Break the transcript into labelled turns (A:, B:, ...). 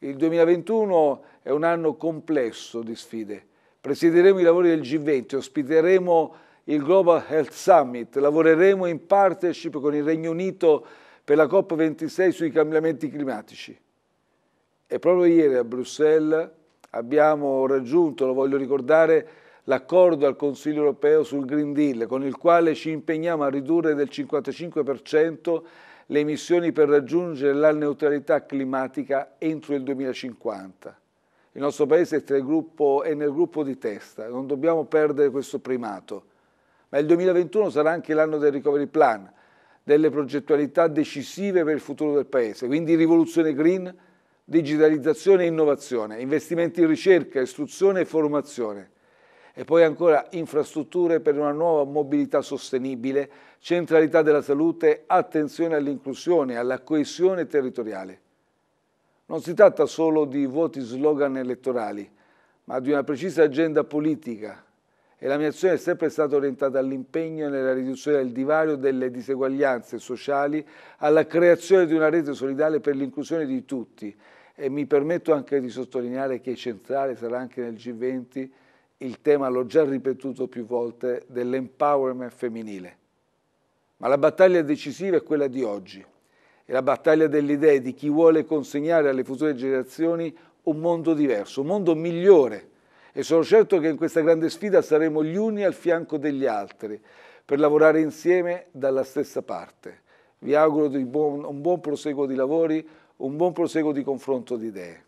A: Il 2021 è un anno complesso di sfide. Presiederemo i lavori del G20, ospiteremo il Global Health Summit, lavoreremo in partnership con il Regno Unito per la COP26 sui cambiamenti climatici. E proprio ieri a Bruxelles abbiamo raggiunto, lo voglio ricordare, l'accordo al Consiglio europeo sul Green Deal, con il quale ci impegniamo a ridurre del 55% le emissioni per raggiungere la neutralità climatica entro il 2050. Il nostro Paese è, gruppo, è nel gruppo di testa, non dobbiamo perdere questo primato. Ma il 2021 sarà anche l'anno del recovery plan, delle progettualità decisive per il futuro del Paese, quindi rivoluzione green, digitalizzazione e innovazione, investimenti in ricerca, istruzione e formazione, e poi ancora infrastrutture per una nuova mobilità sostenibile, centralità della salute, attenzione all'inclusione, alla coesione territoriale. Non si tratta solo di vuoti slogan elettorali, ma di una precisa agenda politica e la mia azione è sempre stata orientata all'impegno nella riduzione del divario delle diseguaglianze sociali, alla creazione di una rete solidale per l'inclusione di tutti e mi permetto anche di sottolineare che centrale sarà anche nel G20 il tema, l'ho già ripetuto più volte, dell'empowerment femminile. Ma la battaglia decisiva è quella di oggi, è la battaglia delle idee di chi vuole consegnare alle future generazioni un mondo diverso, un mondo migliore. E sono certo che in questa grande sfida saremo gli uni al fianco degli altri, per lavorare insieme dalla stessa parte. Vi auguro un buon proseguo di lavori, un buon proseguo di confronto di idee.